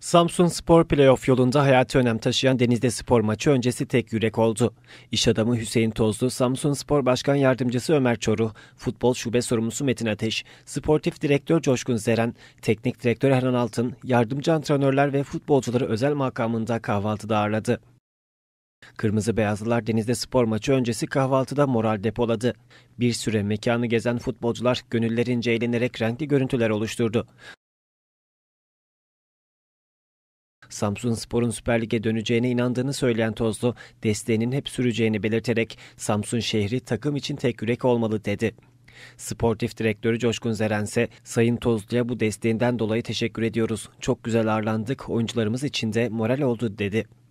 Samsun Spor playoff yolunda hayati önem taşıyan Denizde Spor maçı öncesi tek yürek oldu. İş adamı Hüseyin Tozlu, Samsun Spor Başkan Yardımcısı Ömer Çoruh, Futbol Şube Sorumlusu Metin Ateş, Sportif Direktör Coşkun Zeren, Teknik Direktör Erhan Altın, yardımcı antrenörler ve futbolcuları özel makamında kahvaltıda ağırladı. Kırmızı Beyazlılar Denizde Spor maçı öncesi kahvaltıda moral depoladı. Bir süre mekanı gezen futbolcular gönüllerince eğlenerek renkli görüntüler oluşturdu. Samsun Spor'un Süper Lig'e döneceğine inandığını söyleyen Tozlu, desteğinin hep süreceğini belirterek Samsun şehri takım için tek yürek olmalı dedi. Sportif direktörü Coşkun Zeren ise Sayın Tozlu'ya bu desteğinden dolayı teşekkür ediyoruz. Çok güzel ağırlandık, oyuncularımız için de moral oldu dedi.